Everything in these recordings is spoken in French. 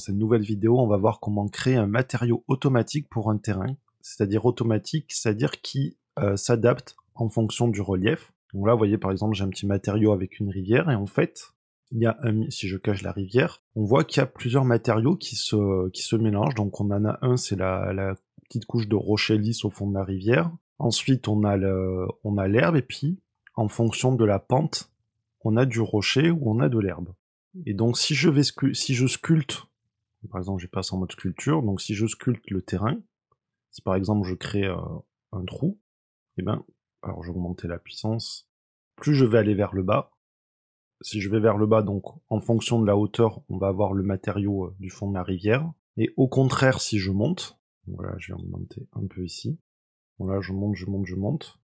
cette nouvelle vidéo, on va voir comment créer un matériau automatique pour un terrain. C'est-à-dire automatique, c'est-à-dire qui euh, s'adapte en fonction du relief. Donc là, vous voyez par exemple, j'ai un petit matériau avec une rivière et en fait, il y a si je cache la rivière, on voit qu'il y a plusieurs matériaux qui se, qui se mélangent. Donc on en a un, c'est la, la petite couche de rocher lisse au fond de la rivière. Ensuite, on a le, on a l'herbe et puis en fonction de la pente, on a du rocher ou on a de l'herbe. Et donc si je vais si je sculpte par exemple, je passe en mode sculpture. Donc si je sculpte le terrain, si par exemple je crée euh, un trou, et eh ben, alors je vais la puissance. Plus je vais aller vers le bas, si je vais vers le bas, donc en fonction de la hauteur, on va avoir le matériau euh, du fond de la rivière. Et au contraire, si je monte, voilà, je vais augmenter un peu ici. Voilà, je monte, je monte, je monte.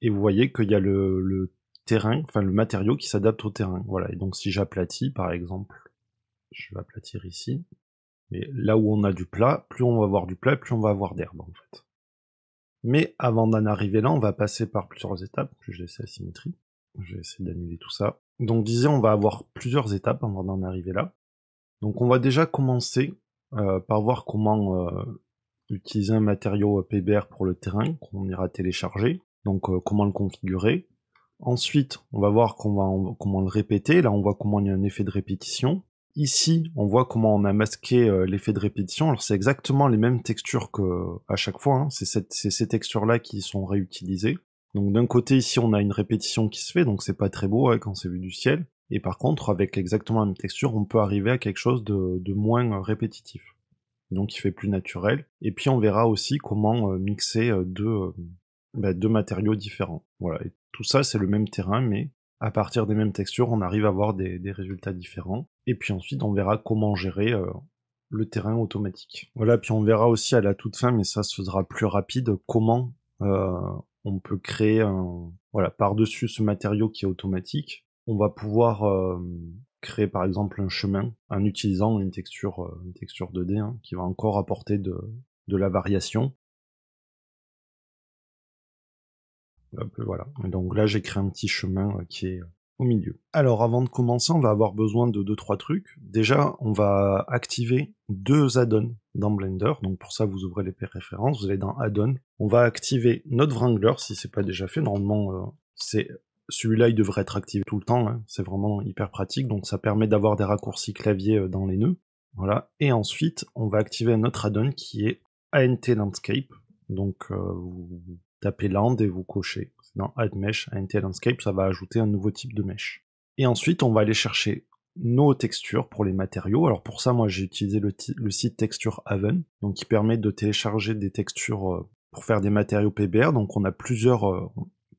Et vous voyez qu'il y a le, le terrain, enfin le matériau qui s'adapte au terrain. Voilà. Et donc si j'aplatis, par exemple, je vais aplatir ici. Mais là où on a du plat, plus on va avoir du plat, plus on va avoir d'herbe en fait. Mais avant d'en arriver là, on va passer par plusieurs étapes. Je laisser la symétrie. Je vais essayer d'annuler tout ça. Donc disais, on va avoir plusieurs étapes avant d'en arriver là. Donc on va déjà commencer euh, par voir comment euh, utiliser un matériau e PBR pour le terrain qu'on ira télécharger. Donc euh, comment le configurer. Ensuite, on va voir comment le répéter. Là, on voit comment il y a un effet de répétition. Ici, on voit comment on a masqué euh, l'effet de répétition. Alors c'est exactement les mêmes textures que à chaque fois. Hein. C'est, ces textures-là qui sont réutilisées. Donc d'un côté ici, on a une répétition qui se fait, donc c'est pas très beau hein, quand c'est vu du ciel. Et par contre, avec exactement la même texture, on peut arriver à quelque chose de, moins euh, répétitif. Donc il fait plus naturel. Et puis on verra aussi comment euh, mixer deux, bah, deux matériaux différents. Voilà. Et tout ça, c'est le même terrain, mais à partir des mêmes textures, on arrive à avoir des, résultats différents. Et puis ensuite, on verra comment gérer euh, le terrain automatique. Voilà, puis on verra aussi à la toute fin, mais ça se fera plus rapide, comment euh, on peut créer un... Voilà, par-dessus ce matériau qui est automatique, on va pouvoir euh, créer par exemple un chemin en utilisant une texture, une texture 2D hein, qui va encore apporter de, de la variation voilà. Donc là, j'ai créé un petit chemin euh, qui est euh, au milieu. Alors avant de commencer, on va avoir besoin de 2-3 trucs. Déjà, on va activer deux add-ons dans Blender. Donc pour ça, vous ouvrez les préférences, vous allez dans add-on. On va activer notre Wrangler si c'est pas déjà fait. Normalement, euh, c'est celui-là, il devrait être activé tout le temps. Hein. C'est vraiment hyper pratique. Donc ça permet d'avoir des raccourcis clavier dans les nœuds. Voilà. Et ensuite, on va activer notre add-on qui est ANT Landscape. Donc vous tapez land et vous cochez. Dans Add Mesh à Landscape, ça va ajouter un nouveau type de mesh. Et ensuite, on va aller chercher nos textures pour les matériaux. Alors pour ça, moi j'ai utilisé le, site Texture Haven, donc qui permet de télécharger des textures euh, pour faire des matériaux PBR. Donc on a plusieurs, euh,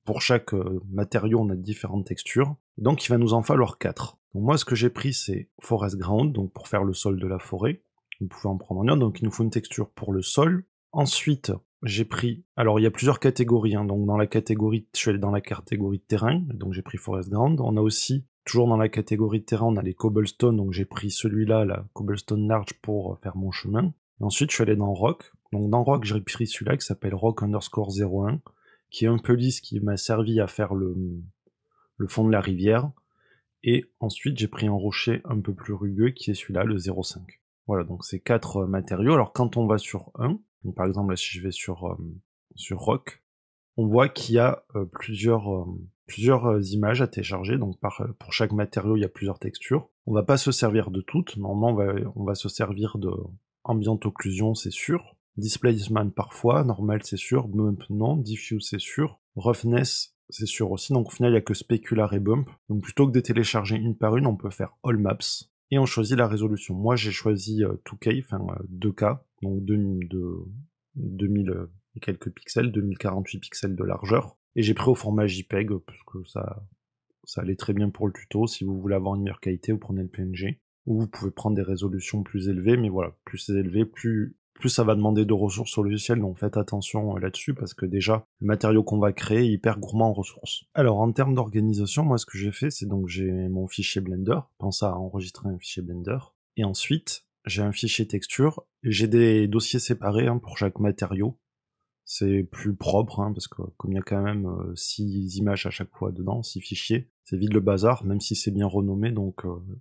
pour chaque euh, matériau, on a différentes textures. Donc il va nous en falloir quatre. Donc moi ce que j'ai pris c'est Forest Ground, donc pour faire le sol de la forêt. Vous pouvez en prendre un autre. Donc il nous faut une texture pour le sol. Ensuite, j'ai pris. Alors, il y a plusieurs catégories. Hein, donc, dans la catégorie, je suis allé dans la catégorie de terrain. Donc, j'ai pris Forest Ground. On a aussi, toujours dans la catégorie de terrain, on a les Cobblestone. Donc, j'ai pris celui-là, la Cobblestone Large, pour euh, faire mon chemin. ensuite, je suis allé dans Rock. Donc, dans Rock, j'ai pris celui-là qui s'appelle Rock underscore 01, qui est un peu lisse, qui m'a servi à faire le, le fond de la rivière. Et ensuite, j'ai pris un rocher un peu plus rugueux qui est celui-là, le 05. Voilà, donc c'est quatre euh, matériaux. Alors, quand on va sur un par exemple, si je vais sur, euh, sur Rock, on voit qu'il y a euh, plusieurs, euh, plusieurs images à télécharger. Donc, pour chaque matériau, il y a plusieurs textures. On va pas se servir de toutes. Normalement, on va, se servir de ambient occlusion, c'est sûr. Displacement parfois, normal c'est sûr, bump non, diffuse c'est sûr, roughness c'est sûr aussi, donc au final il n'y a que specular et bump. Donc plutôt que de télécharger une par une, on peut faire all maps et on choisit la résolution. Moi j'ai choisi 2K, enfin 2K, donc 2000, euh, et quelques pixels, 2048 pixels de largeur. Et j'ai pris au format JPEG, parce que ça, ça allait très bien pour le tuto. Si vous voulez avoir une meilleure qualité, vous prenez le PNG. Ou vous pouvez prendre des résolutions plus élevées, mais voilà, plus c'est élevé, plus, plus ça va demander de ressources sur le logiciel, donc faites attention euh, là-dessus, parce que déjà, le matériau qu'on va créer est hyper gourmand en ressources. Alors, en termes d'organisation, moi, ce que j'ai fait, c'est donc j'ai mon fichier Blender, pense à enregistrer un fichier Blender, et ensuite, j'ai un fichier texture, j'ai des dossiers séparés hein, pour chaque matériau. C'est plus propre, hein, parce que comme il y a quand même 6 euh, images à chaque fois dedans, 6 fichiers, c'est vide le bazar, même si c'est bien renommé, donc voilà, euh,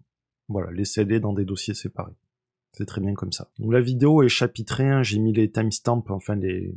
voilà, les dans des dossiers séparés. C'est très bien comme ça. Donc la vidéo est chapitrée, hein. j'ai mis les timestamps, enfin les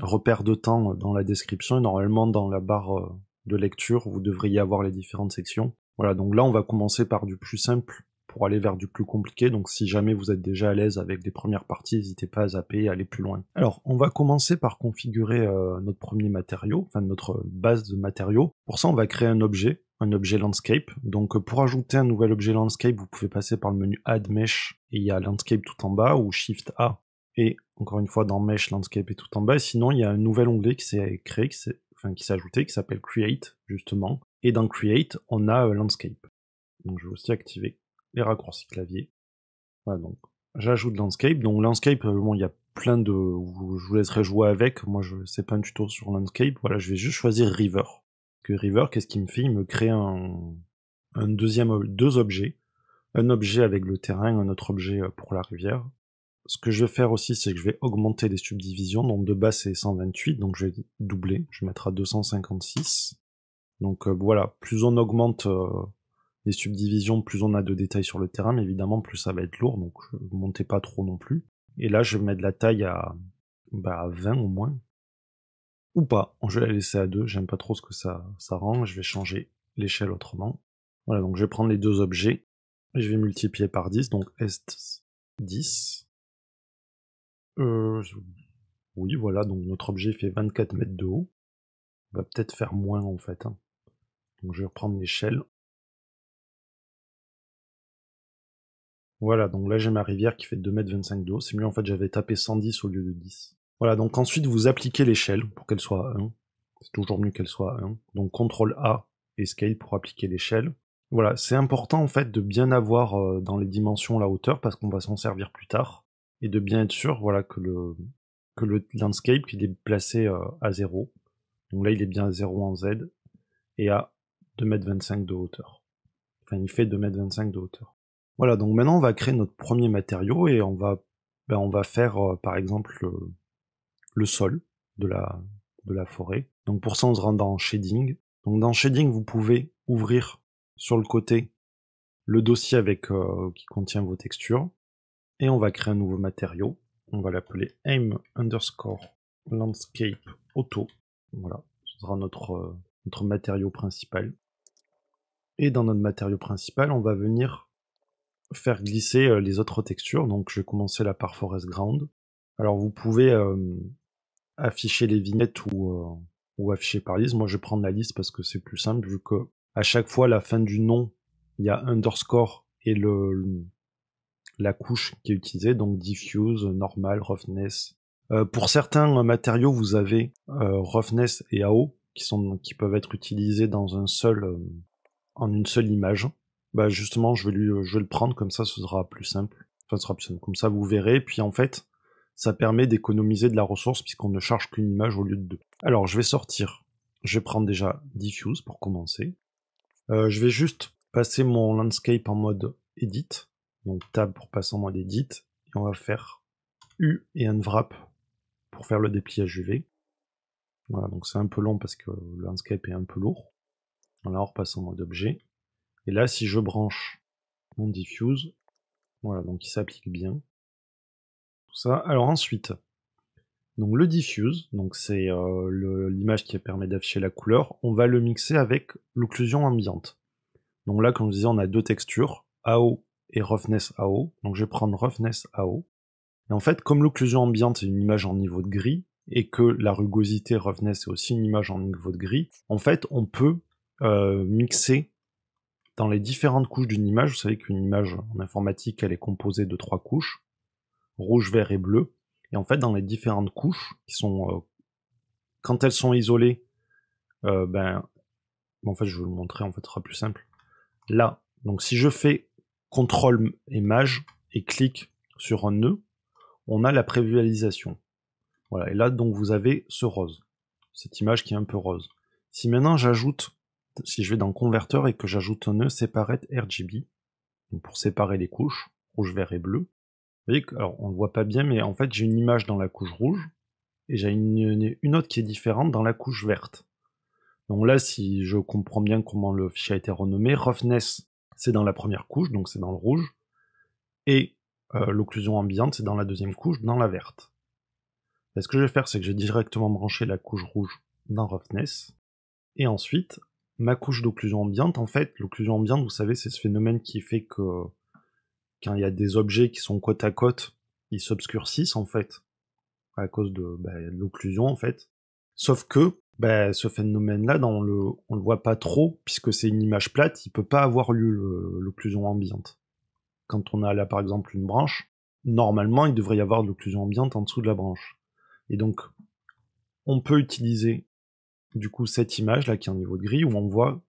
repères de temps dans la description, et normalement dans la barre euh, de lecture, vous devriez avoir les différentes sections. Voilà, donc là on va commencer par du plus simple pour aller vers du plus compliqué. Donc si jamais vous êtes déjà à l'aise avec des premières parties, n'hésitez pas à zapper et aller plus loin. Alors on va commencer par configurer euh, notre premier matériau, enfin notre base de matériaux. Pour ça on va créer un objet, un objet landscape. Donc euh, pour ajouter un nouvel objet landscape, vous pouvez passer par le menu Add Mesh et il y a landscape tout en bas ou Shift A. Et encore une fois dans Mesh, landscape est tout en bas. sinon il y a un nouvel onglet qui s'est créé, qui s'est ajouté, qui s'appelle Create justement. Et dans Create, on a euh, Landscape. Donc je vais aussi activer les raccourcis clavier. Voilà, donc j'ajoute Landscape. Donc Landscape, euh, bon, il y a plein de... Je vous laisserai jouer avec. Moi, je sais pas un tuto sur Landscape. Voilà, je vais juste choisir River. Que River, qu'est-ce qu'il me fait Il me crée un, deuxième, deux objets. Un objet avec le terrain, un autre objet euh, pour la rivière. Ce que je vais faire aussi, c'est que je vais augmenter les subdivisions. Donc de base, c'est 128, donc je vais doubler. Je vais mettre à 256. Donc euh, voilà, plus on augmente les subdivisions, plus on a de détails sur le terrain, mais évidemment, plus ça va être lourd, donc montez pas trop non plus. Et là, je mets de la taille à, bah, à 20 au moins. Ou pas. Je vais la laisser à 2. J'aime pas trop ce que ça, ça rend. Je vais changer l'échelle autrement. Voilà, donc je vais prendre les deux objets. Et je vais multiplier par 10. Donc est 10. Euh, oui, voilà. Donc notre objet fait 24 mètres de haut. va peut-être faire moins en fait. Hein. Donc je vais reprendre l'échelle. Voilà, donc là j'ai ma rivière qui fait 2m25 de haut. C'est mieux en fait, j'avais tapé 110 au lieu de 10. Voilà, donc ensuite vous appliquez l'échelle pour qu'elle soit à 1. C'est toujours mieux qu'elle soit à 1. Donc CTRL A et scale pour appliquer l'échelle. Voilà, c'est important en fait de bien avoir euh, dans les dimensions la hauteur parce qu'on va s'en servir plus tard et de bien être sûr voilà que le que le landscape il est placé euh, à 0. Donc là il est bien à 0 en Z et à 2m25 de hauteur. Enfin il fait 2m25 de hauteur. Voilà, donc maintenant on va créer notre premier matériau et on va, ben, on va faire euh, par exemple euh, le sol de la, de la forêt. Donc pour ça on se rend dans Shading. Donc dans Shading vous pouvez ouvrir sur le côté le dossier avec euh, qui contient vos textures et on va créer un nouveau matériau. On va l'appeler aim underscore landscape auto. Voilà, ce sera notre, notre matériau principal. Et dans notre matériau principal, on va venir faire glisser euh, les autres textures. Donc je vais commencer par Forest Ground. Alors vous pouvez euh, afficher les vignettes euh, ou, afficher par liste. Moi je vais prendre la liste parce que c'est plus simple vu que à chaque fois la fin du nom, il y a underscore et le, la couche qui est utilisée, donc diffuse, normal, roughness. pour certains matériaux, vous avez roughness et AO qui sont qui peuvent être utilisés dans un seul en une seule image. Bah, justement, je vais, lui, euh, le prendre, comme ça, ce sera plus simple. Enfin, ce sera Comme ça, vous verrez. Puis en fait, ça permet d'économiser de la ressource puisqu'on ne charge qu'une image au lieu de deux. Alors, je vais sortir. Je vais prendre déjà Diffuse pour commencer. Euh, je vais juste passer mon landscape en mode Edit. Donc, Tab pour passer en mode Edit. Et on va faire U et Unwrap pour faire le dépliage UV. Voilà, donc c'est un peu long parce que le landscape est un peu lourd. Alors, on repasse en mode objet. Et là, si je branche mon diffuse, voilà, donc il s'applique bien. Tout ça. Alors ensuite, donc le diffuse, donc c'est euh, l'image qui permet d'afficher la couleur, on va le mixer avec l'occlusion ambiante. Donc là, comme je disais, on a deux textures, AO et Roughness AO. Donc je vais prendre Roughness AO. Et en fait, comme l'occlusion ambiante est une image en niveau de gris, et que la rugosité Roughness est aussi une image en niveau de gris, en fait, on peut euh, mixer dans les différentes couches d'une image, vous savez qu'une image en informatique, elle est composée de trois couches, rouge, vert et bleu. Et en fait, dans les différentes couches, qui sont, euh, quand elles sont isolées, euh, ben, en fait, je vais vous le montrer, en fait, ce sera plus simple. Là, donc si je fais contrôle image et clique sur un nœud, on a la prévisualisation. Voilà, et là, donc, vous avez ce rose, cette image qui est un peu rose. Si maintenant j'ajoute si je vais dans converteur et que j'ajoute un nœud e separate RGB, pour séparer les couches, rouge, vert et bleu, vous voyez alors on ne voit pas bien, mais en fait j'ai une image dans la couche rouge, et j'ai une, autre qui est différente dans la couche verte. Donc là, si je comprends bien comment le fichier a été renommé, roughness, c'est dans la première couche, donc c'est dans le rouge, et euh, l'occlusion ambiante, c'est dans la deuxième couche, dans la verte. Ben, ce que je vais faire, c'est que je vais directement brancher la couche rouge dans roughness, et ensuite, ma couche d'occlusion ambiante, en fait, l'occlusion ambiante, vous savez, c'est ce phénomène qui fait que quand il y a des objets qui sont côte à côte, ils s'obscurcissent, en fait, à cause de bah, l'occlusion, en fait. Sauf que ben, ce phénomène-là, on le, on le voit pas trop, puisque c'est une image plate, il peut pas avoir lieu l'occlusion ambiante. Quand on a là, par exemple, une branche, normalement, il devrait y avoir de l'occlusion ambiante en dessous de la branche. Et donc, on peut utiliser du coup cette image là qui est un niveau de gris où on voit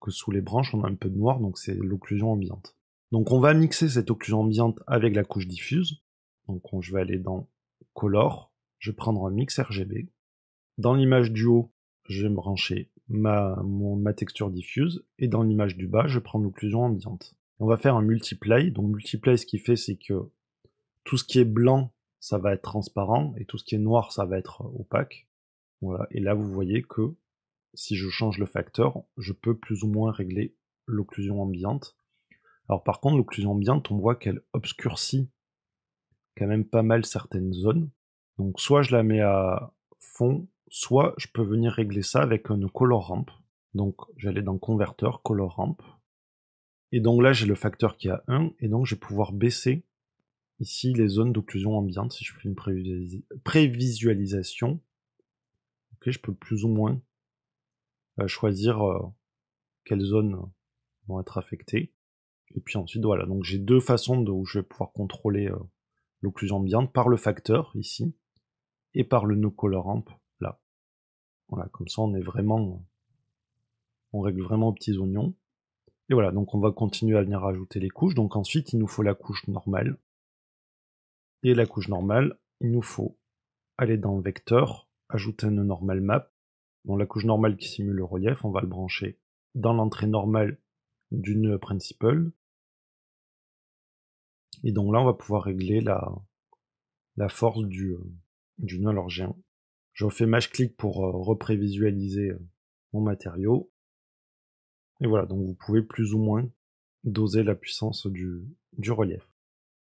que sous les branches on a un peu de noir, donc c'est l'occlusion ambiante. Donc on va mixer cette occlusion ambiante avec la couche diffuse. Donc je vais aller dans Color, je vais prendre un mix RGB. Dans l'image du haut, je vais brancher ma, texture diffuse, et dans l'image du bas, je prends l'occlusion ambiante. On va faire un multiply. Donc multiply, ce qui fait, c'est que tout ce qui est blanc, ça va être transparent, et tout ce qui est noir, ça va être opaque. Voilà. Et là, vous voyez que si je change le facteur, je peux plus ou moins régler l'occlusion ambiante. Alors par contre, l'occlusion ambiante, on voit qu'elle obscurcit quand même pas mal certaines zones. Donc soit je la mets à fond, soit je peux venir régler ça avec une color ramp. Donc j'allais dans converteur, color ramp. Et donc là j'ai le facteur qui est à 1, et donc je vais pouvoir baisser ici les zones d'occlusion ambiante si je fais une prévisualisation je peux plus ou moins euh, choisir euh, quelles zones euh, vont être affectées. Et puis ensuite, voilà, donc j'ai deux façons de, où je vais pouvoir contrôler l'occlusion ambiante, par le facteur, ici, et par le no-color amp, là. Voilà, comme ça on est vraiment... On règle vraiment aux petits oignons. Et voilà, donc on va continuer à venir rajouter les couches. Donc ensuite, il nous faut la couche normale. Et la couche normale, il nous faut aller dans le vecteur, ajouter une normal map. Dans la couche normale qui simule le relief, on va le brancher dans l'entrée normale du nœud principal. Et donc là, on va pouvoir régler la, force du, euh, du nœud lorgien. Je fais match clic pour euh, reprévisualiser euh, mon matériau. Et voilà, donc vous pouvez plus ou moins doser la puissance du, relief.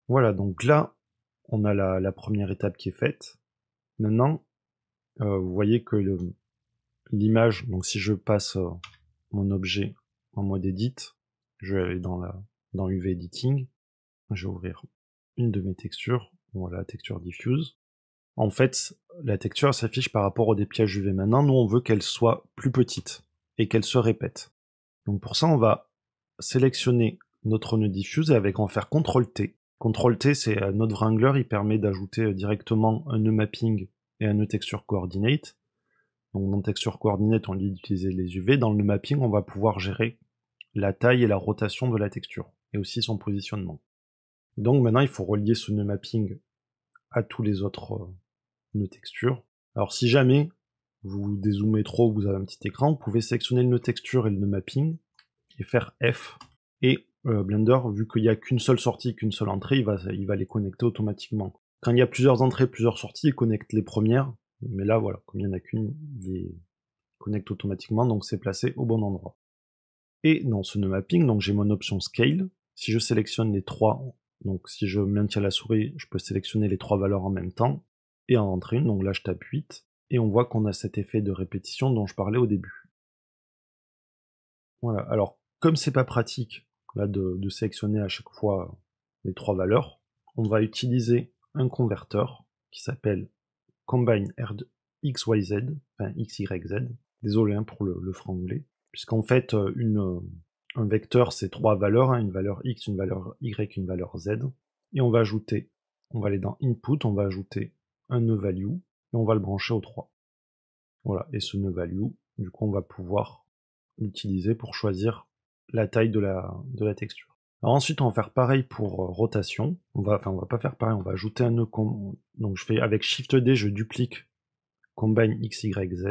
Voilà, donc là, on a la première étape qui est faite. Maintenant, euh, vous voyez que l'image, donc si je passe euh, mon objet en mode edit, je vais aller dans dans UV editing, je vais ouvrir une de mes textures, voilà texture diffuse. En fait, la texture s'affiche par rapport au dépliage UV. Maintenant, nous on veut qu'elle soit plus petite et qu'elle se répète. Donc pour ça, on va sélectionner notre nœud diffuse et avec en faire CTRL T. CTRL T, c'est euh, notre Wrangler, il permet d'ajouter directement un nœud mapping et un nœud texture coordinate. Donc dans texture coordinate, on utilise d'utiliser les UV. Dans le mapping, on va pouvoir gérer la taille et la rotation de la texture, et aussi son positionnement. Donc maintenant, il faut relier ce nœud mapping à tous les autres euh, nœuds textures. Alors si jamais vous dézoomez trop, vous avez un petit écran, vous pouvez sélectionner le nœud texture et le nœud mapping, et faire F. Et euh, Blender, vu qu'il n'y a qu'une seule sortie, qu'une seule entrée, il va les connecter automatiquement. Quand il y a plusieurs entrées, plusieurs sorties, il connecte les premières. Mais là, voilà, comme il n'y en a qu'une, il connecte automatiquement, donc c'est placé au bon endroit. Et dans ce nœud mapping, donc j'ai mon option scale. Si je sélectionne les trois, donc si je maintiens la souris, je peux sélectionner les trois valeurs en même temps et en entrée Donc là, je tape 8 et on voit qu'on a cet effet de répétition dont je parlais au début. Voilà. Alors, comme c'est pas pratique de sélectionner à chaque fois les trois valeurs, on va utiliser un converteur qui s'appelle Combine R2 XYZ, enfin XYZ, désolé hein, pour le, le anglais, puisqu'en fait, euh, une, euh, un vecteur, c'est trois valeurs, hein, une valeur X, une valeur Y, une valeur Z, et on va ajouter, on va aller dans Input, on va ajouter un nœud value, et on va le brancher au 3. Voilà, et ce nœud value, du coup, on va pouvoir l'utiliser pour choisir la taille de la, de la texture. Alors ensuite, on va faire pareil pour euh, rotation. On va, enfin, on va pas faire pareil, on va ajouter un nœud. Donc, je fais avec Shift D, je duplique combine X, Y, Z.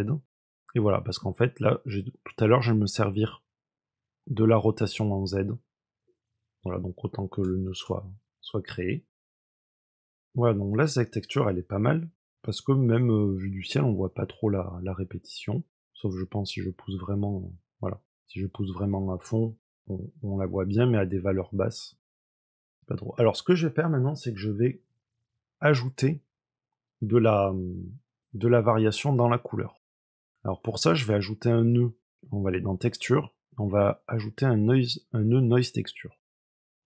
Et voilà, parce qu'en fait, là, tout à l'heure, je vais me servir de la rotation en Z. Voilà, donc autant que le nœud soit, soit créé. Voilà, donc là, cette texture, elle est pas mal, parce que même euh, vu du ciel, on voit pas trop la, la répétition. Sauf, je pense, si je pousse vraiment, voilà, si je pousse vraiment à fond, on, la voit bien, mais à des valeurs basses. Pas Alors, ce que je vais faire maintenant, c'est que je vais ajouter de la, de la variation dans la couleur. Alors, pour ça, je vais ajouter un nœud. On va aller dans texture. On va ajouter un, noise, un nœud noise texture.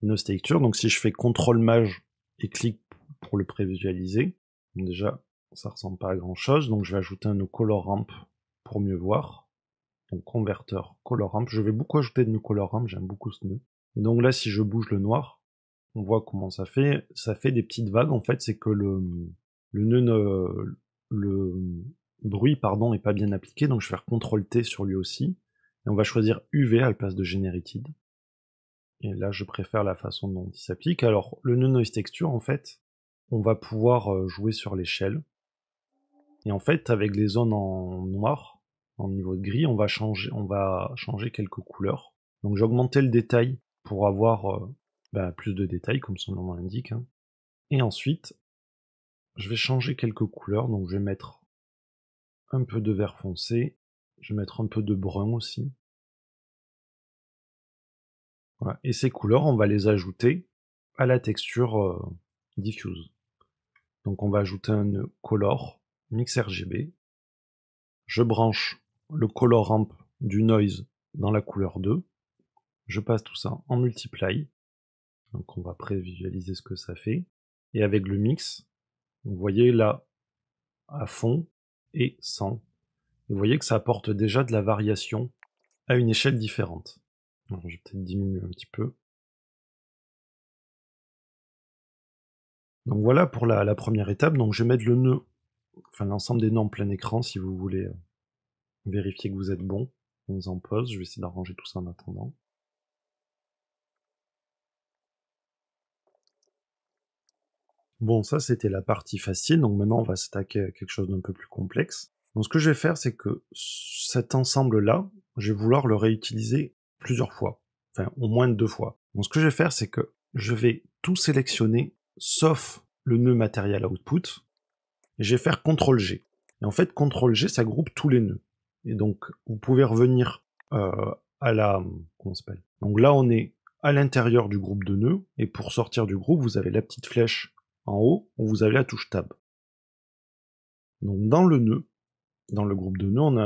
Noise texture, donc si je fais CTRL maj et clic pour le prévisualiser, déjà, ça ressemble pas à grand chose. Donc, je vais ajouter un nœud color ramp pour mieux voir. Converter converteur color ramp. Je vais beaucoup ajouter de nœuds color ramp, j'aime beaucoup ce nœud. Et donc là, si je bouge le noir, on voit comment ça fait. Ça fait des petites vagues. En fait, c'est que le, le nœud, le bruit, pardon, est pas bien appliqué. Donc je vais faire CTRL T sur lui aussi. Et on va choisir UV à la place de Generated. Et là, je préfère la façon dont il s'applique. Alors, le nœud noise texture, en fait, on va pouvoir euh, jouer sur l'échelle. Et en fait, avec les zones en noir, niveau de gris, on va changer, on va changer quelques couleurs. Donc j'ai augmenté le détail pour avoir euh, bah, plus de détails, comme son nom l'indique. Hein. Et ensuite, je vais changer quelques couleurs. Donc je vais mettre un peu de vert foncé, je vais mettre un peu de brun aussi. Et ces couleurs, on va les ajouter à la texture euh, diffuse. Donc on va ajouter un color mix RGB. Je branche le Color Ramp du noise dans la couleur 2. Je passe tout ça en multiply. Donc on va prévisualiser ce que ça fait. Et avec le mix, vous voyez là, à fond et sans. Vous voyez que ça apporte déjà de la variation à une échelle différente. Alors, je vais peut-être diminuer un petit peu. Donc voilà pour la, la première étape. Donc je vais mettre le nœud, enfin l'ensemble des nœuds en plein écran si vous voulez euh, Vérifiez que vous êtes bon. On vous en pause, je vais essayer d'arranger tout ça en attendant. Bon, ça c'était la partie facile, donc maintenant on va s'attaquer à quelque chose d'un peu plus complexe. Donc ce que je vais faire, c'est que cet ensemble-là, je vais vouloir le réutiliser plusieurs fois, enfin au moins deux fois. Donc ce que je vais faire, c'est que je vais tout sélectionner, sauf le nœud matériel output, et je vais faire CTRL-G. Et en fait, CTRL-G, ça groupe tous les nœuds. Et donc, vous pouvez revenir euh, à la... Comment s'appelle Donc là, on est à l'intérieur du groupe de nœuds, et pour sortir du groupe, vous avez la petite flèche en haut, où vous avez la touche Tab. Donc dans le nœud, dans le groupe de nœuds, on a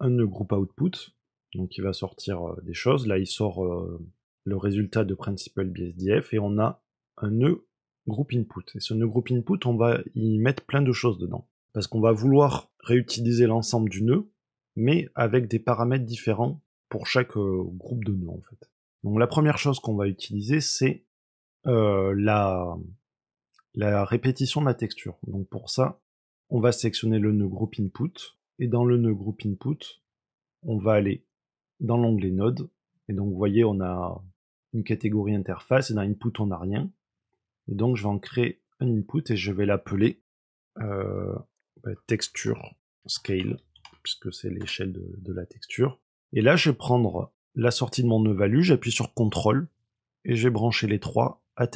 un, nœud groupe output, donc il va sortir euh, des choses. Là, il sort euh, le résultat de principal BSDF, et on a un nœud groupe input. Et ce nœud groupe input, on va y mettre plein de choses dedans. Parce qu'on va vouloir réutiliser l'ensemble du nœud mais avec des paramètres différents pour chaque euh, groupe de nœuds en fait. Donc la première chose qu'on va utiliser, c'est euh, la, répétition de la texture. Donc pour ça, on va sélectionner le nœud groupe input, et dans le nœud groupe input, on va aller dans l'onglet node, et donc vous voyez, on a une catégorie interface, et dans input, on n'a rien. Et donc je vais en créer un input, et je vais l'appeler euh, texture scale puisque c'est l'échelle de, la texture. Et là, je vais prendre la sortie de mon nœud value, j'appuie sur CTRL, et je vais brancher les trois à,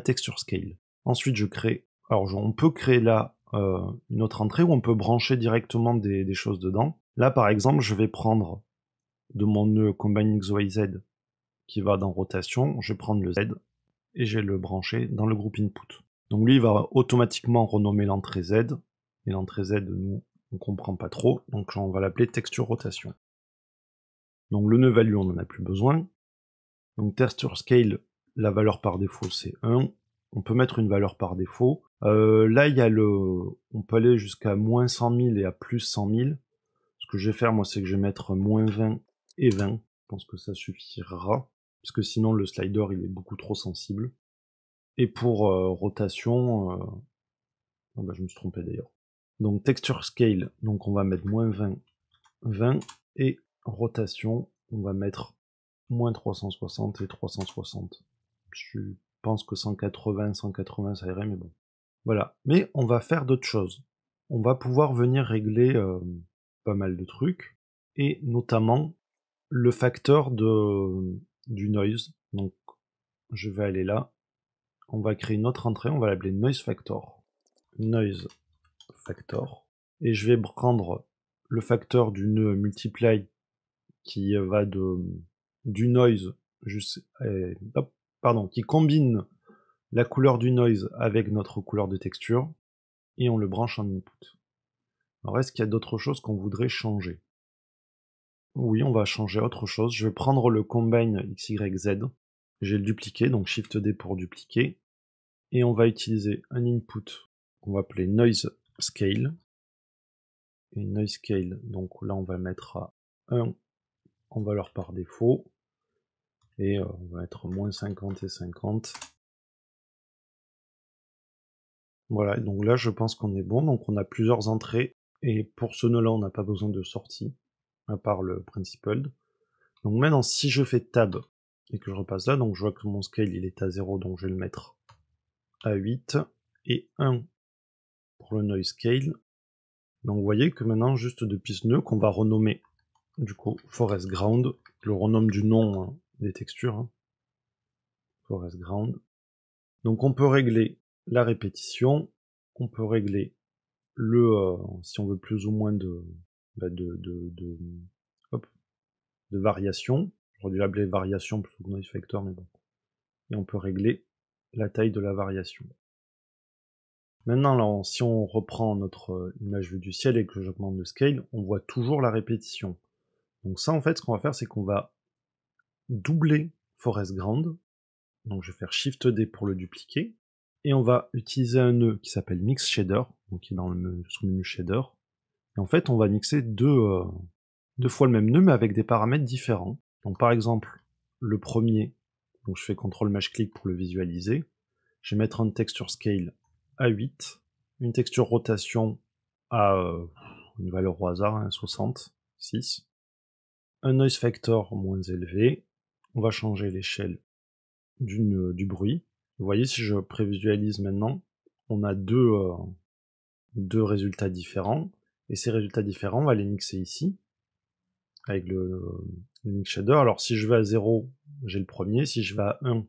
texture scale. Ensuite, je crée. Alors, on peut créer là euh, une autre entrée où on peut brancher directement des, choses dedans. Là, par exemple, je vais prendre de mon nœud combine XYZ qui va dans rotation, je vais prendre le Z et je vais le brancher dans le groupe input. Donc lui, il va automatiquement renommer l'entrée Z. Et l'entrée Z, nous, on comprend pas trop, donc on va l'appeler texture rotation. Donc le nœud value, on n'en a plus besoin. Donc texture scale, la valeur par défaut c'est 1. On peut mettre une valeur par défaut. Euh, là, il y a le, on peut aller jusqu'à moins 100 000 et à plus 100 000. Ce que je vais faire, moi, c'est que je vais mettre moins 20 et 20. Je pense que ça suffira, parce que sinon le slider il est beaucoup trop sensible. Et pour euh, rotation, euh... Ah bah, je me suis trompé d'ailleurs. Donc texture scale, donc on va mettre moins 20, 20 et rotation, on va mettre moins 360 et 360. Je pense que 180, 180 ça irait, mais bon. Voilà. Mais on va faire d'autres choses. On va pouvoir venir régler euh, pas mal de trucs et notamment le facteur de, du noise. Donc je vais aller là. On va créer une autre entrée, on va l'appeler noise factor. Noise et je vais prendre le facteur du nœud multiply qui va de du noise, juste, eh, pardon, qui combine la couleur du noise avec notre couleur de texture, et on le branche en input. Alors est-ce qu'il y a d'autres choses qu'on voudrait changer Oui, on va changer autre chose. Je vais prendre le combine XYZ, je vais le dupliquer, donc Shift D pour dupliquer, et on va utiliser un input qu'on va appeler noise scale et noise scale. Donc là, on va mettre à 1 en valeur par défaut et euh, on va être moins 50 et 50. Voilà, donc là je pense qu'on est bon, donc on a plusieurs entrées, et pour ce nœud là on n'a pas besoin de sortie, à part le principal. Donc maintenant si je fais tab et que je repasse là, donc je vois que mon scale il est à 0, donc je vais le mettre à 8, et 1 pour le noise scale. Donc vous voyez que maintenant, juste depuis ce nœud, qu'on va renommer du coup forest ground, le renomme du nom hein, des textures, hein. forest ground. Donc on peut régler la répétition, on peut régler le, euh, si on veut plus ou moins de, bah, de, de, de variation. J'aurais dû l'appeler variation plutôt que noise factor, mais bon. Et on peut régler la taille de la variation. Maintenant, si on reprend notre euh, image vue du ciel et que j'augmente le scale, on voit toujours la répétition. Donc ça, en fait, ce qu'on va faire, c'est qu'on va doubler Forest Ground. Donc je vais faire Shift D pour le dupliquer. Et on va utiliser un nœud qui s'appelle Mix Shader, donc qui est dans le sous-menu Shader. Et en fait, on va mixer deux, euh, deux fois le même nœud, mais avec des paramètres différents. Donc par exemple, le premier, donc je fais CTRL mash Click pour le visualiser. Je vais mettre un texture scale à 8, une texture rotation à euh, une valeur au hasard, 60, hein, un noise factor moins élevé, on va changer l'échelle euh, du bruit. Vous voyez, si je prévisualise maintenant, on a deux, euh, deux résultats différents, et ces résultats différents, on va les mixer ici, avec le, mix shader. Alors si je vais à 0, j'ai le premier, si je vais à 1,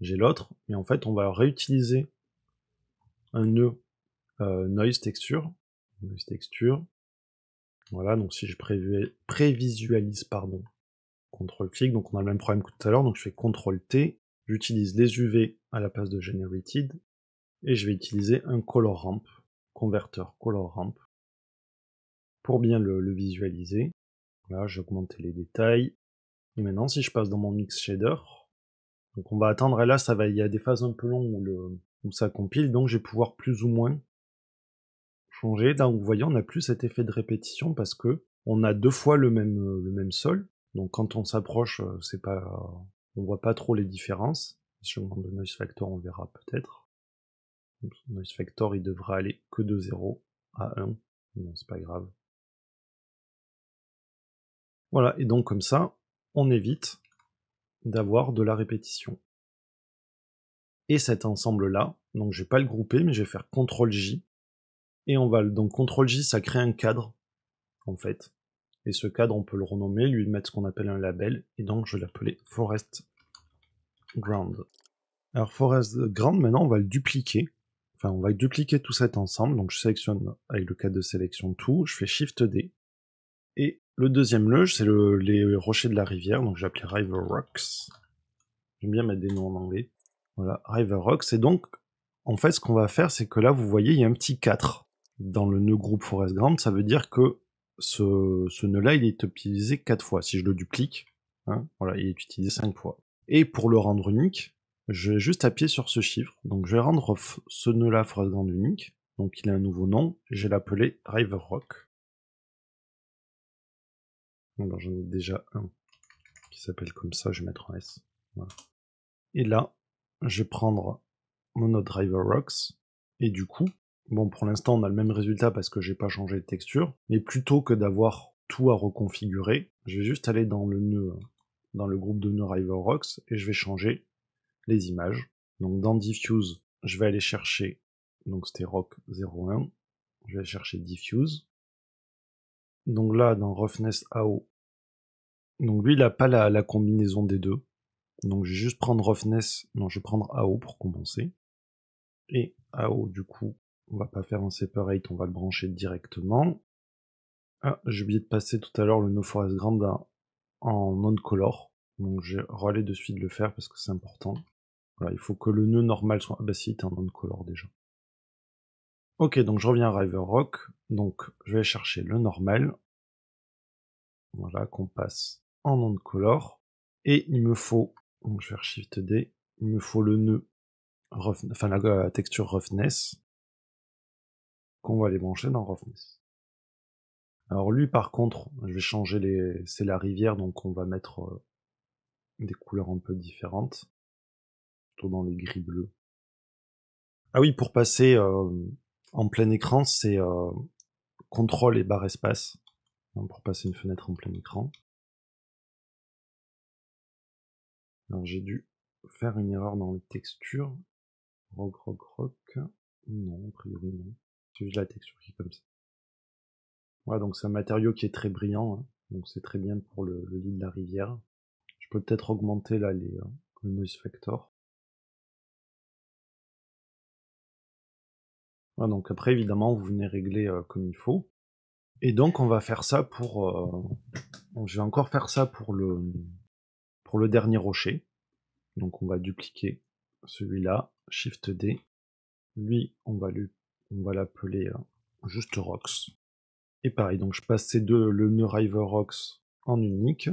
j'ai l'autre, mais en fait on va réutiliser un euh, noise texture. Noise texture. Voilà, donc si je prévisualise, pardon, CTRL-clic, donc on a le même problème que tout à l'heure, donc je fais CTRL-T, j'utilise les UV à la place de Generated, et je vais utiliser un color ramp, converteur color ramp, pour bien le, visualiser. Là, j'ai augmenté les détails. Et maintenant, si je passe dans mon mix shader, donc on va attendre, et là, ça va, il y a des phases un peu longues où le, donc ça compile, donc je vais pouvoir plus ou moins changer. Là, vous voyez, on n'a plus cet effet de répétition parce que on a deux fois le même, euh, le même sol. Donc quand on s'approche, euh, c'est pas, on voit pas trop les différences. Si on demande le noise factor, on verra peut-être. noise factor, il devrait aller que de 0 à 1. Non, c'est pas grave. Voilà, et donc comme ça, on évite d'avoir de la répétition et cet ensemble-là. Donc je vais pas le grouper, mais je vais faire CTRL-J. Et on va, donc CTRL-J, ça crée un cadre, en fait. Et ce cadre, on peut le renommer, lui mettre ce qu'on appelle un label, et donc je vais l'appeler Forest Ground. Alors Forest Ground, maintenant, on va le dupliquer. Enfin, on va dupliquer tout cet ensemble. Donc je sélectionne avec le cadre de sélection tout, je fais Shift-D. Et le deuxième loge, c'est le, les rochers de la rivière, donc j'appelle River Rocks. J'aime bien mettre des noms en anglais. Voilà, River Rock, c'est donc, en fait, ce qu'on va faire, c'est que là, vous voyez, il y a un petit 4 dans le nœud groupe Forest Ground. Ça veut dire que ce, ce nœud-là, il est utilisé 4 fois. Si je le duplique, hein. voilà, il est utilisé 5 fois. Et pour le rendre unique, je vais juste appuyer sur ce chiffre. Donc, je vais rendre ce nœud-là Forest Ground unique. Donc, il a un nouveau nom. Je vais l'appeler River Rock. Alors, j'en ai déjà un qui s'appelle comme ça. Je vais mettre un S. Et là, je vais prendre mon node Driver Rocks. Et du coup, bon, pour l'instant, on a le même résultat parce que j'ai pas changé de texture. Mais plutôt que d'avoir tout à reconfigurer, je vais juste aller dans le nœud, dans le groupe de nœud Driver Rocks et je vais changer les images. Donc dans Diffuse, je vais aller chercher, donc c'était Rock 01, je vais chercher Diffuse. Donc là, dans Roughness AO, donc lui, il n'a pas la combinaison des deux. Donc je vais juste prendre roughness. Non, je vais prendre AO pour compenser. Et AO, du coup, on va pas faire un separate, on va le brancher directement. Ah, j'ai oublié de passer tout à l'heure le No Forest Grand en non-color. Donc j'ai relais de suite de le faire parce que c'est important. Voilà, il faut que le nœud normal soit... Ah bah si, il était en non-color déjà. Ok, donc je reviens à River Rock. Donc je vais chercher le normal. Voilà, qu'on passe en non-color. Et il me faut donc je vais faire Shift D. Il me faut le nœud, enfin la, euh, texture roughness, qu'on va les brancher dans roughness. Alors lui par contre, je vais changer les, c'est la rivière, donc on va mettre euh, des couleurs un peu différentes, plutôt dans les gris bleus. Ah oui, pour passer euh, en plein écran, c'est euh, contrôle et barre espace pour passer une fenêtre en plein écran. Alors j'ai dû faire une erreur dans les textures. Rock, rock, rock. Non, a priori non. C'est juste la texture qui est comme ça. Voilà, donc c'est un matériau qui est très brillant. Hein. Donc c'est très bien pour le, lit de la rivière. Je peux peut-être augmenter là les, hein, le noise factor. Voilà, donc après évidemment vous venez régler euh, comme il faut. Et donc on va faire ça pour... Euh, je vais encore faire ça pour le, pour le dernier rocher. Donc on va dupliquer celui-là, Shift D. Lui, on va lui, on va l'appeler euh, juste Rox. Et pareil, donc je passe ces deux, le nœud River Rox en unique.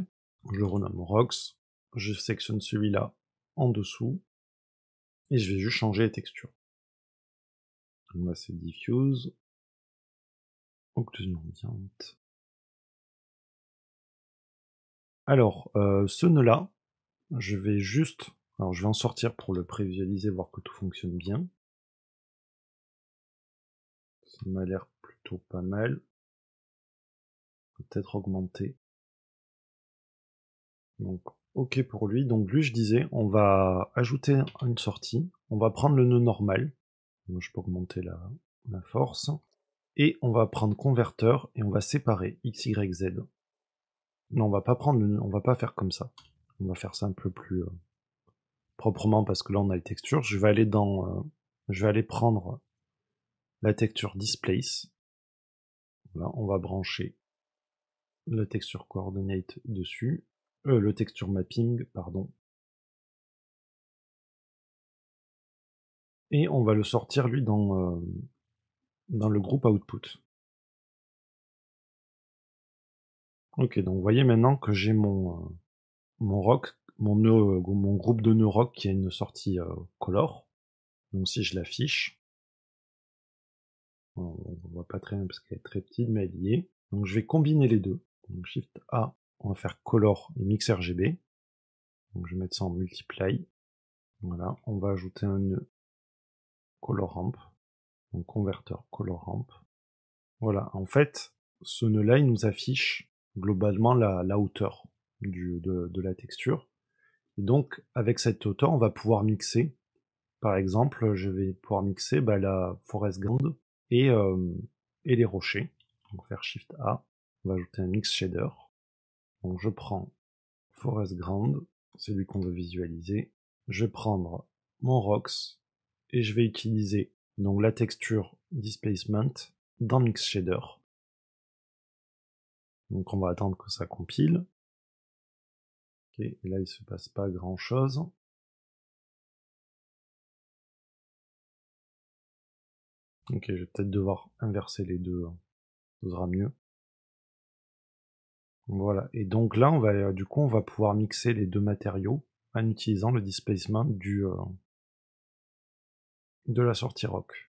Je renomme Rox. Je sélectionne celui-là en dessous. Et je vais juste changer les textures. On va c'est Diffuse. octus ambiante. Alors, euh, ce nœud-là, je vais juste... Alors, je vais en sortir pour le prévisualiser, voir que tout fonctionne bien. Ça m'a l'air plutôt pas mal. Peut-être augmenter. Donc, OK pour lui. Donc, lui, je disais, on va ajouter une sortie. On va prendre le nœud normal. je peux augmenter la, la force. Et on va prendre converteur et on va séparer x, y, z non, on va pas prendre, on va pas faire comme ça. On va faire ça un peu plus euh, proprement parce que là on a les textures. Je vais aller dans, euh, je vais aller prendre la texture displace. Là, on va brancher la texture coordinate dessus, euh, le texture mapping, pardon. Et on va le sortir lui dans dans le groupe output. Ok, donc vous voyez maintenant que j'ai mon, euh, mon rock, mon, euh, mon groupe de nœuds rock qui a une sortie euh, color. Donc si je l'affiche, on voit pas très bien parce qu'elle est très petite, mais elle y est. Donc je vais combiner les deux. Donc Shift A, on va faire Color et Mix RGB. Donc je vais mettre ça en Multiply. Voilà, on va ajouter un nœud Color Ramp. Donc converteur Color Ramp. Voilà, en fait, ce nœud-là, il nous affiche globalement la, hauteur de, la texture. Et donc, avec cette hauteur, on va pouvoir mixer. Par exemple, je vais pouvoir mixer bah, la Forest Ground et, euh, les rochers. Donc, faire Shift A, on va ajouter un mix shader. Donc, je prends forest Ground, celui qu'on veut visualiser. Je vais prendre mon rocks et je vais utiliser donc la texture displacement dans mix shader donc on va attendre que ça compile. et là il se passe pas grand chose. Ok, je vais peut-être devoir inverser les deux, ça hein. sera mieux. Voilà, et donc là on va euh, du coup on va pouvoir mixer les deux matériaux en utilisant le displacement du euh, de la sortie rock.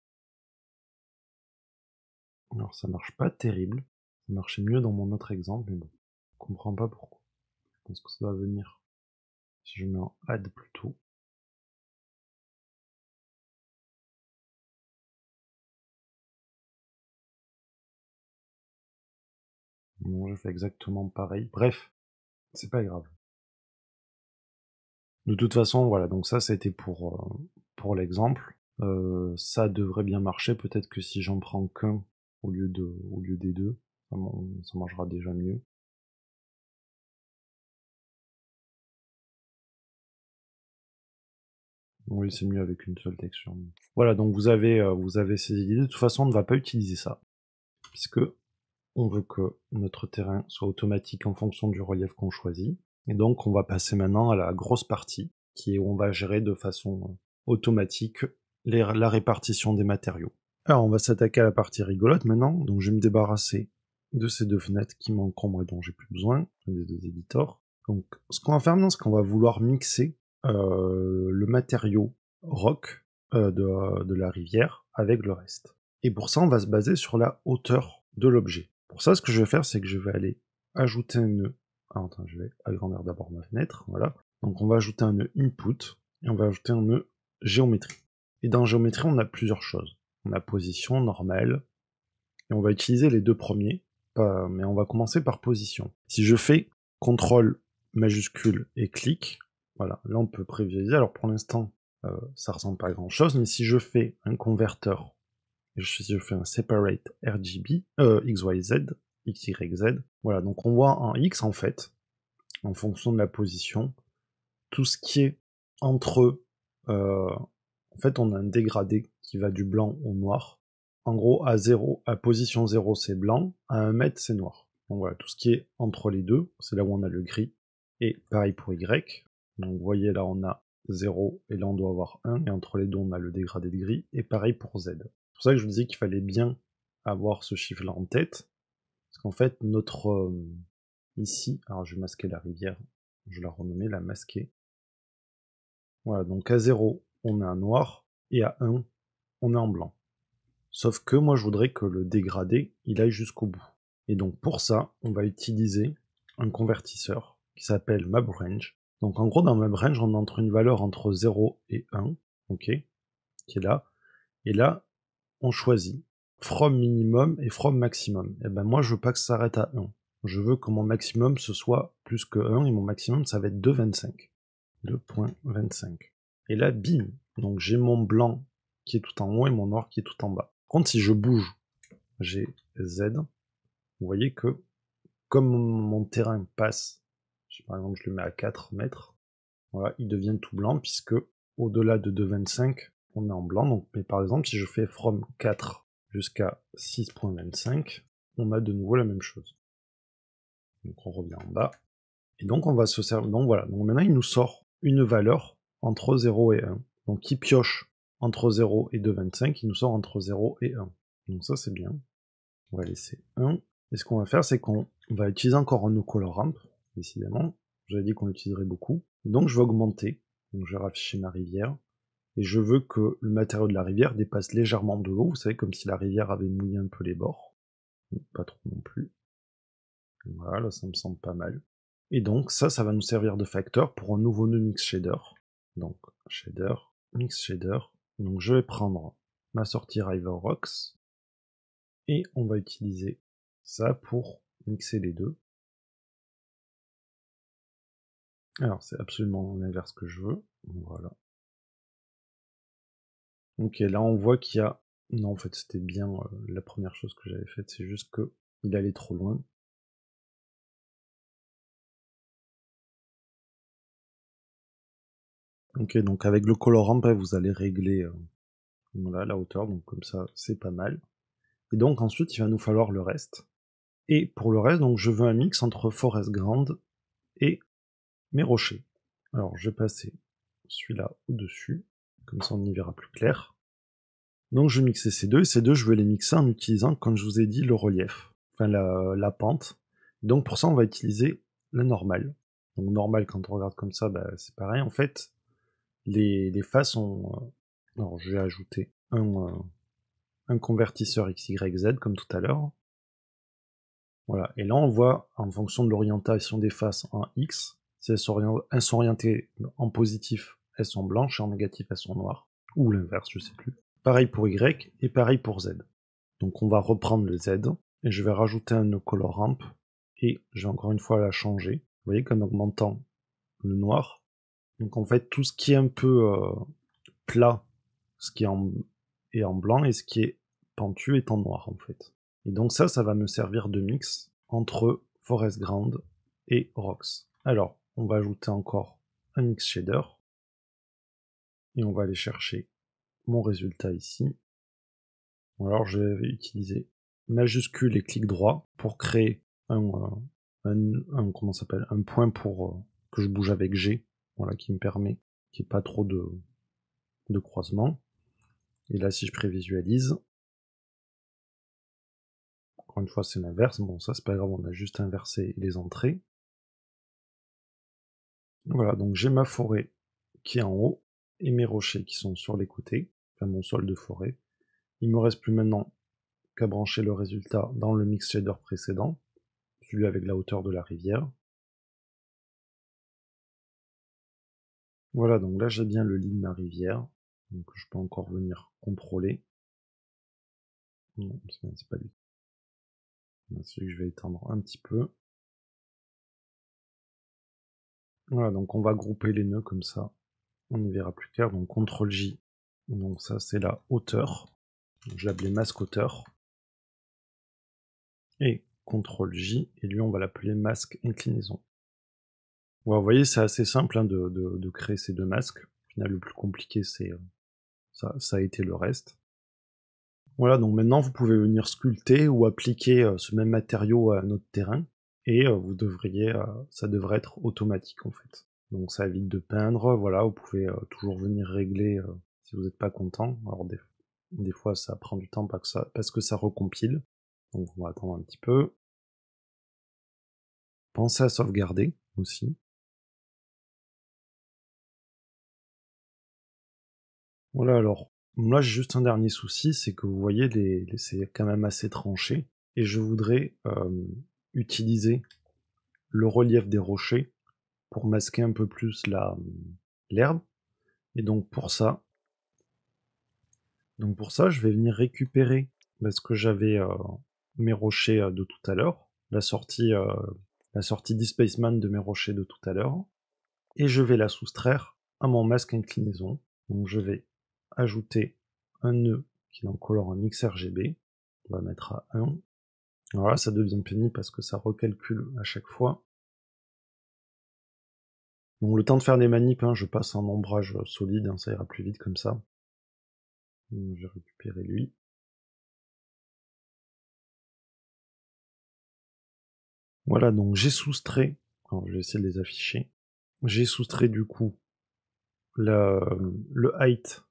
Alors ça marche pas terrible marcher marchait mieux dans mon autre exemple, mais bon, je comprends pas pourquoi. Je pense que ça va venir. Si je mets en add plutôt. Bon, je fais exactement pareil. Bref, c'est pas grave. De toute façon, voilà, donc ça, c'était pour, euh, pour l'exemple. Euh, ça devrait bien marcher. Peut-être que si j'en prends qu'un au de au lieu des deux, ça, mangera déjà mieux. Oui, c'est mieux avec une seule texture. Voilà, donc vous avez, euh, vous avez ces idées. De toute façon, on ne va pas utiliser ça. Puisque on veut que notre terrain soit automatique en fonction du relief qu'on choisit. Et donc, on va passer maintenant à la grosse partie, qui est où on va gérer de façon euh, automatique la répartition des matériaux. Alors, on va s'attaquer à la partie rigolote maintenant. Donc, je vais me débarrasser de ces deux fenêtres qui m'encombrent et dont j'ai plus besoin, des deux éditeurs. Donc, ce qu'on va faire maintenant, c'est qu'on va vouloir mixer euh, le matériau rock euh, de, de, la rivière avec le reste. Et pour ça, on va se baser sur la hauteur de l'objet. Pour ça, ce que je vais faire, c'est que je vais aller ajouter un nœud. Ah, attends, je vais agrandir d'abord ma fenêtre. Voilà. Donc, on va ajouter un nœud input et on va ajouter un nœud géométrie. Et dans géométrie, on a plusieurs choses. On a position, normale, et on va utiliser les deux premiers mais on va commencer par position. Si je fais contrôle majuscule et clic, voilà, là on peut prévisualiser. Alors pour l'instant, ça euh, ça ressemble pas à grand chose, mais si je fais un converteur, si je fais un separate RGB, euh, XYZ, XYZ, voilà, donc on voit en X en fait, en fonction de la position, tout ce qui est entre, euh, en fait on a un dégradé qui va du blanc au noir, en gros, à 0, à position 0, c'est blanc, à 1 mètre, c'est noir. Donc voilà, tout ce qui est entre les deux, c'est là où on a le gris. Et pareil pour Y. Donc vous voyez là, on a 0 et là, on doit avoir 1. Et entre les deux, on a le dégradé de gris. Et pareil pour Z. C'est pour ça que je vous disais qu'il fallait bien avoir ce chiffre-là en tête. Parce qu'en fait, notre... Euh, ici, alors je vais masquer la rivière. Je la renommer, la masquer. Voilà, donc à 0, on a un noir. Et à 1, on est en blanc. Sauf que moi je voudrais que le dégradé, il aille jusqu'au bout. Et donc pour ça, on va utiliser un convertisseur qui s'appelle MapRange. Donc en gros dans MapRange, on entre une valeur entre 0 et 1, ok, qui est là. Et là, on choisit from minimum et from maximum. Et eh ben moi je veux pas que ça s'arrête à 1. Je veux que mon maximum ce soit plus que 1 et mon maximum ça va être 2,25. 2.25. Et là, bim, donc j'ai mon blanc qui est tout en haut et mon noir qui est tout en bas contre, si je bouge GZ, vous voyez que comme mon terrain passe, par exemple, je le mets à 4 mètres, voilà, il devient tout blanc puisque au-delà de 2,25, on est en blanc. Donc, mais par exemple, si je fais from 4 jusqu'à 6,25, on a de nouveau la même chose. Donc on revient en bas. Et donc on va se servir. Donc voilà, donc maintenant il nous sort une valeur entre 0 et 1. Donc il pioche entre 0 et 2,25, il nous sort entre 0 et 1. Donc ça c'est bien. On va laisser 1. Et ce qu'on va faire, c'est qu'on va utiliser encore un ramp. décidément. J'avais dit qu'on l'utiliserait beaucoup. Donc je vais augmenter. Donc je vais rafficher ma rivière. Et je veux que le matériau de la rivière dépasse légèrement de l'eau. Vous savez, comme si la rivière avait mouillé un peu les bords. pas trop non plus. Voilà, ça me semble pas mal. Et donc ça, ça va nous servir de facteur pour un nouveau nœud mix shader. Donc shader, mix shader, donc je vais prendre ma sortie River Rocks et on va utiliser ça pour mixer les deux. Alors c'est absolument l'inverse que je veux. Voilà. Ok, là on voit qu'il y a... Non en fait c'était bien euh, la première chose que j'avais faite, c'est juste que il allait trop loin. Ok, donc avec le colorant, vous allez régler euh, la hauteur, donc comme ça c'est pas mal. Et donc ensuite, il va nous falloir le reste. Et pour le reste, donc je veux un mix entre Forest Grande et mes rochers. Alors je vais passer celui-là au-dessus, comme ça on y verra plus clair. Donc je vais mixer ces deux, et ces deux je vais les mixer en utilisant, comme je vous ai dit, le relief, enfin la, pente. Donc pour ça on va utiliser la normale. Donc normal quand on regarde comme ça, bah, c'est pareil. En fait, les, les faces ont. Euh, alors, je vais ajouter un, euh, un convertisseur XYZ, comme tout à l'heure. Voilà. Et là, on voit, en fonction de l'orientation des faces en X, si elles sont, orientées en positif, elles sont blanches, et en négatif, elles sont noires. Ou l'inverse, je sais plus. Pareil pour Y et pareil pour Z. Donc, on va reprendre le Z, et je vais rajouter un color ramp, et je vais encore une fois la changer. Vous voyez qu'en augmentant le noir, donc en fait, tout ce qui est un peu euh, plat, ce qui est en, en blanc, et ce qui est pentu est en noir en fait. Et donc ça, ça va me servir de mix entre Forest Ground et Rocks. Alors, on va ajouter encore un mix shader. Et on va aller chercher mon résultat ici. Alors, je vais utiliser majuscule et clic droit pour créer un, euh, comment s'appelle un point pour euh, que je bouge avec G voilà, qui me permet qu'il n'y ait pas trop de, croisement. croisements. Et là, si je prévisualise, encore une fois, c'est l'inverse. Bon, ça, c'est pas grave, on a juste inversé les entrées. Voilà, donc j'ai ma forêt qui est en haut et mes rochers qui sont sur les côtés, enfin mon sol de forêt. Il me reste plus maintenant qu'à brancher le résultat dans le mix shader précédent, celui avec la hauteur de la rivière. Voilà, donc là j'ai bien le lit de ma rivière, donc je peux encore venir contrôler. Non, c'est pas lui. Celui que je vais étendre un petit peu. Voilà, donc on va grouper les nœuds comme ça. On y verra plus clair. Donc CTRL J. Donc ça c'est la hauteur. Donc, je l'appelais masque hauteur. Et CTRL J. Et lui on va l'appeler masque inclinaison vous voyez, c'est assez simple hein, de, de, créer ces deux masques. Au final, le plus compliqué, c'est euh, ça, ça, a été le reste. Voilà, donc maintenant, vous pouvez venir sculpter ou appliquer euh, ce même matériau à notre terrain, et euh, vous devriez, ça devrait être automatique en fait. Donc ça évite de peindre, voilà, vous pouvez toujours venir régler si vous n'êtes pas content. Alors des, fois, ça prend du temps parce que ça, parce que ça recompile, donc on va attendre un petit peu. Pensez à sauvegarder aussi. Voilà, alors, moi, j'ai juste un dernier souci, c'est que vous voyez, les, c'est quand même assez tranché, et je voudrais utiliser le relief des rochers pour masquer un peu plus la l'herbe. Et donc pour ça, donc pour ça, je vais venir récupérer ben, ce que j'avais mes rochers de tout à l'heure, la sortie euh, la sortie de mes rochers de tout à l'heure, et je vais la soustraire à mon masque inclinaison. Donc je vais ajouter un nœud qui est en colorant en XRGB, On va mettre à 1. Alors là, ça devient pénible parce que ça recalcule à chaque fois. Donc le temps de faire des manips, hein, je passe un ombrage solide, hein, ça ira plus vite comme ça. je vais récupérer lui. Voilà, donc j'ai soustrait, alors je vais essayer de les afficher, j'ai soustrait du coup le height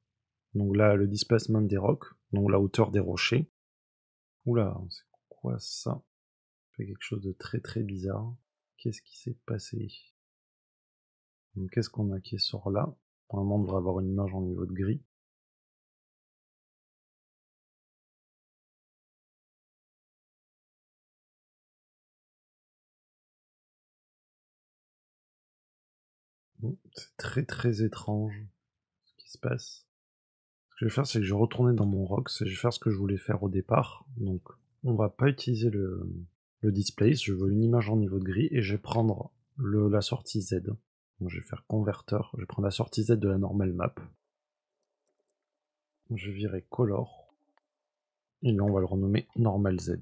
donc là le displacement des rocs, donc la hauteur des rochers. Oula, c'est quoi ça C'est quelque chose de très très bizarre. Qu'est-ce qui s'est passé Donc qu'est-ce qu'on a qui sort là Normalement on devrait avoir une image en niveau de gris. C'est très très étrange ce qui se passe je vais faire, c'est que je vais retourner dans mon rock c'est je vais faire ce que je voulais faire au départ. Donc, on va pas utiliser le, le display. Je veux une image en niveau de gris et je vais prendre le, la sortie Z. Donc, je vais faire converteur. Je vais prendre la sortie Z de la normal map. Je virer color. Et là, on va le renommer normal Z.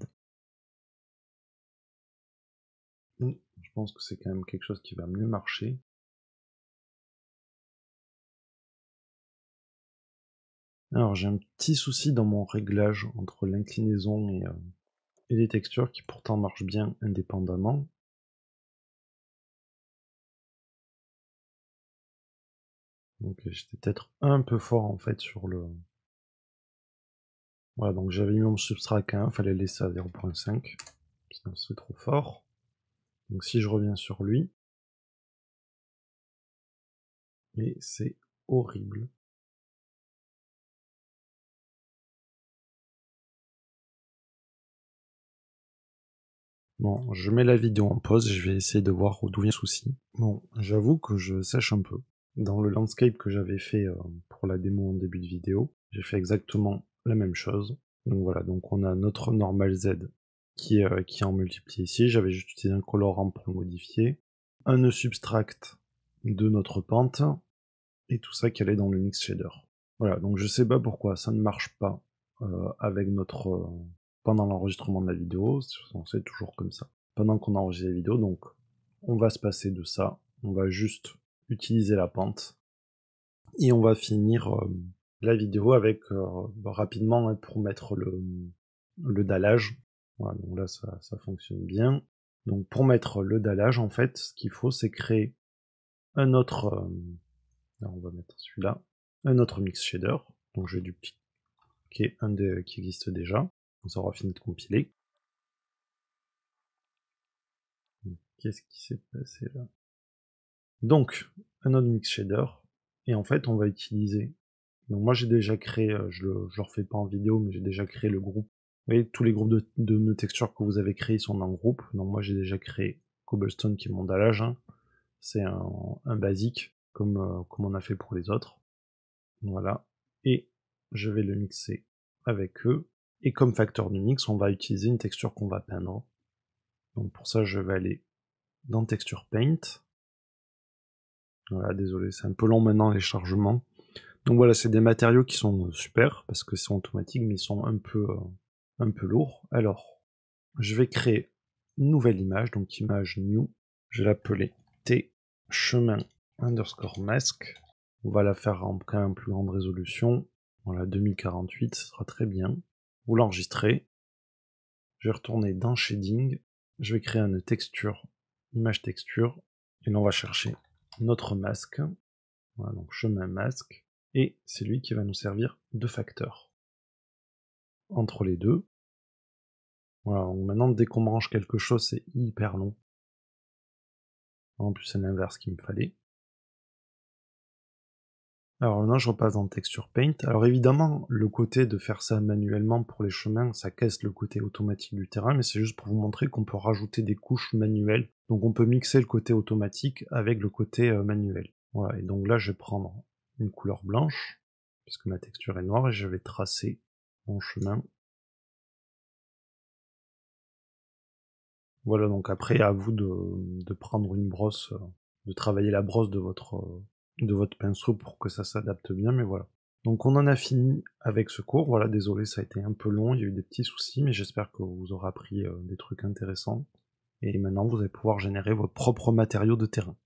Hmm, je pense que c'est quand même quelque chose qui va mieux marcher. Alors j'ai un petit souci dans mon réglage entre l'inclinaison et, euh, les textures qui pourtant marchent bien indépendamment. Donc euh, j'étais peut-être un peu fort en fait sur le... Voilà, donc j'avais mis mon substrat à 1, fallait laisser à 0.5, sinon c'est trop fort. Donc si je reviens sur lui, et c'est horrible. Bon, je mets la vidéo en pause, je vais essayer de voir d'où vient le souci. Bon, j'avoue que je sèche un peu. Dans le landscape que j'avais fait euh, pour la démo en début de vidéo, j'ai fait exactement la même chose. Donc voilà, donc on a notre normal Z qui euh, est, qui en multiplié ici. J'avais juste utilisé un colorant pour le modifier. Un nœud subtract de notre pente. Et tout ça qui allait dans le mix shader. Voilà, donc je sais pas pourquoi ça ne marche pas euh, avec notre, pendant l'enregistrement de la vidéo, c'est toujours comme ça. Pendant qu'on enregistre la vidéo, donc on va se passer de ça, on va juste utiliser la pente et on va finir euh, la vidéo avec euh, bah, rapidement hein, pour mettre le, le dallage. Voilà, donc là ça, fonctionne bien. Donc pour mettre le dallage, en fait, ce qu'il faut, c'est créer un autre. Euh, on va mettre celui-là. Un autre mix shader. Donc j'ai du qui est un des qui existe déjà ça aura fini de compiler. Qu'est-ce qui s'est passé là Donc, un autre mix shader, et en fait, on va utiliser. Donc, moi, j'ai déjà créé, euh, je le, le refais pas en vidéo, mais j'ai déjà créé le groupe. Vous voyez, tous les groupes de, textures que vous avez créés sont dans le groupe. Donc, moi, j'ai déjà créé Cobblestone qui est mon dallage. Hein. C'est un, basique, comme, euh, comme on a fait pour les autres. Voilà. Et je vais le mixer avec eux. Et comme facteur de mix, on va utiliser une texture qu'on va peindre. Donc pour ça, je vais aller dans Texture Paint. Voilà, désolé, c'est un peu long maintenant les chargements. Donc voilà, c'est des matériaux qui sont euh, super parce que c'est automatique, mais ils sont un peu, euh, un peu lourds. Alors, je vais créer une nouvelle image, donc image new. Je vais l'appeler T chemin underscore Mask. On va la faire en quand plus grande résolution. Voilà, 2048, ce sera très bien l'enregistrer. Je vais retourner dans Shading, je vais créer une texture, image texture, et là on va chercher notre masque. Voilà, donc chemin masque, et c'est lui qui va nous servir de facteur. Entre les deux. Voilà, donc maintenant dès qu'on branche quelque chose, c'est hyper long. En plus, c'est l'inverse qu'il me fallait. Alors maintenant, je repasse dans Texture Paint. Alors évidemment, le côté de faire ça manuellement pour les chemins, ça casse le côté automatique du terrain, mais c'est juste pour vous montrer qu'on peut rajouter des couches manuelles. Donc on peut mixer le côté automatique avec le côté euh, manuel. Voilà, et donc là, je vais prendre une couleur blanche, puisque ma texture est noire, et je vais tracer mon chemin. Voilà, donc après, à vous de, de prendre une brosse, euh, de travailler la brosse de votre euh, de votre pinceau pour que ça s'adapte bien, mais voilà. Donc on en a fini avec ce cours. Voilà, désolé, ça a été un peu long, il y a eu des petits soucis, mais j'espère que vous aurez appris euh, des trucs intéressants. Et maintenant, vous allez pouvoir générer vos propre matériaux de terrain.